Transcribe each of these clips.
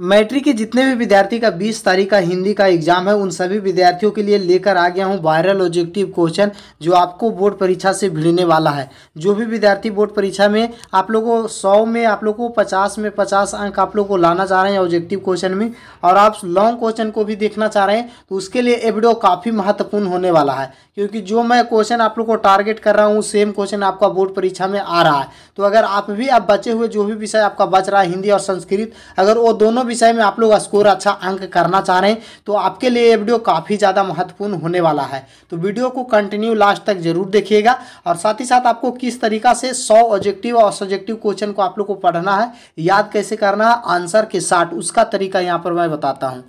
matric के जितने भी विद्यार्थी का 20 तारीख का हिंदी का एग्जाम है उन सभी विद्यार्थियों के लिए लेकर आ गया हूँ वायरल ऑब्जेक्टिव क्वेश्चन जो आपको बोर्ड परीक्षा से भिड़ने वाला है जो भी विद्यार्थी बोर्ड परीक्षा में आप लोगों सौ में आप लोगों को पचास में पचास अंक आप लोग को लाना चाह रहे हैं ऑब्जेक्टिव क्वेश्चन में और आप लॉन्ग क्वेश्चन को भी देखना चाह रहे हैं तो उसके लिए ये वीडियो काफ़ी महत्वपूर्ण होने वाला है क्योंकि जो मैं क्वेश्चन आप लोग को टारगेट कर रहा हूँ सेम क्वेश्चन आपका बोर्ड परीक्षा में आ रहा है तो अगर आप भी आप बचे हुए जो भी विषय आपका बच रहा है हिंदी और संस्कृत अगर वो दोनों विषय में आप लोग स्कोर अच्छा अंक करना चाह रहे हैं तो आपके लिए ये वीडियो काफ़ी ज़्यादा महत्वपूर्ण होने वाला है तो वीडियो को कंटिन्यू लास्ट तक जरूर देखिएगा और साथ ही साथ आपको किस तरीका से सौ ऑब्जेक्टिव और सब्जेक्टिव क्वेश्चन को आप लोग को पढ़ना है याद कैसे करना है आंसर के साथ उसका तरीका यहाँ पर मैं बताता हूँ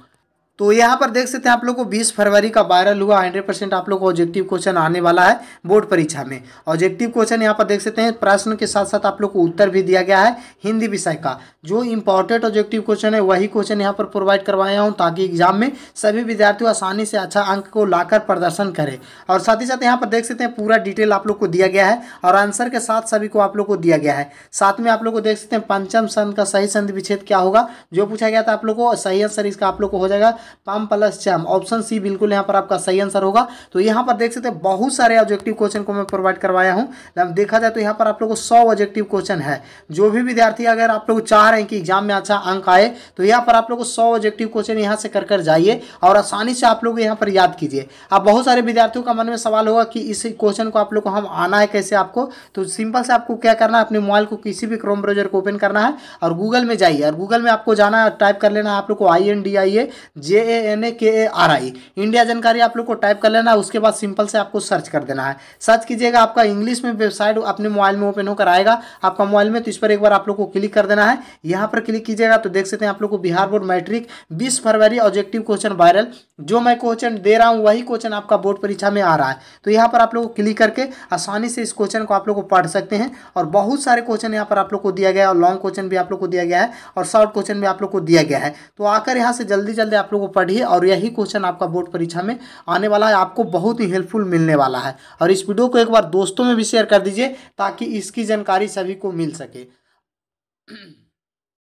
तो यहाँ पर देख सकते हैं आप लोग को 20 फरवरी का वायरल हुआ 100 परसेंट आप लोग को ऑब्जेक्टिव क्वेश्चन आने वाला है बोर्ड परीक्षा में ऑब्जेक्टिव क्वेश्चन यहाँ पर देख सकते हैं प्रश्न के साथ साथ आप लोग को उत्तर भी दिया गया है हिंदी विषय का जो इंपॉर्टेंट ऑब्जेक्टिव क्वेश्चन है वही क्वेश्चन यहाँ पर प्रोवाइड करवाया हूँ ताकि एग्जाम में सभी विद्यार्थियों आसानी से अच्छा अंक को लाकर प्रदर्शन करें और साथ ही साथ यहाँ पर देख सकते हैं पूरा डिटेल आप लोग को दिया गया है और आंसर के साथ सभी को आप लोग को दिया गया है साथ में आप लोग को देख सकते हैं पंचम संध का सही संध विच्छेद क्या होगा जो पूछा गया था आप लोग को सही आंसर इसका आप लोग को हो जाएगा पाम प्लस चैम ऑप्शन सी बिल्कुल यहाँ पर आपका सही आंसर होगा तो यहाँ पर देख सकते हैं बहुत सारे ऑब्जेक्टिव क्वेश्चन को मैं प्रोवाइड करवाया हूँ देखा जाए तो यहाँ पर आप लोगों को सौ ऑब्जेक्टिव क्वेश्चन है जो भी विद्यार्थी अगर आप लोग चाह रहे हैं कि एग्जाम में अच्छा अंक आए तो यहाँ पर आप लोग को सौ ऑब्जेक्टिव क्वेश्चन यहाँ से कर कर जाइए और आसानी से आप लोग यहाँ पर याद कीजिए अब बहुत सारे विद्यार्थियों का मन में सवाल होगा कि इस क्वेश्चन को आप लोग को हम आना है कैसे आपको तो सिंपल से आपको क्या करना है अपने मोबाइल को किसी भी क्रोम ब्राउजर को ओपन करना है और गूगल में जाइए और गूगल में आपको जाना है टाइप कर लेना है आप लोग को I N D I A J J A N A K A are I India जानकारी आप लोग को टाइप कर लेना उसके बाद सिंपल से आपको सर्च कर देना है सर्च कीजिएगा आपका इंग्लिश में वेबसाइट अपने मोबाइल में ओपन होकर आएगा आपका मोबाइल में तो इस पर एक बार आप लोग को क्लिक कर देना है यहाँ पर क्लिक कीजिएगा तो देख सकते हैं आप लोग को बिहार बोर्ड मैट्रिक बीस फरवरी ऑब्जेक्टिव क्वेश्चन वायरल जो मैं क्वेश्चन दे रहा हूँ वही क्वेश्चन आपका बोर्ड परीक्षा में आ रहा है तो यहाँ पर आप लोग को क्लिक करके आसानी से इस क्वेश्चन को आप लोग को पढ़ सकते हैं और बहुत सारे क्वेश्चन यहाँ पर आप लोग को दिया गया है और लॉन्ग क्वेश्चन भी आप लोग को दिया गया है और शॉर्ट क्वेश्चन भी आप लोग को दिया गया है तो आकर यहाँ से जल्दी जल्दी आप लोग को पढ़िए और यही क्वेश्चन आपका बोर्ड परीक्षा में आने वाला है आपको बहुत ही हेल्पफुल मिलने वाला है और इस वीडियो को एक बार दोस्तों में भी शेयर कर दीजिए ताकि इसकी जानकारी सभी को मिल सके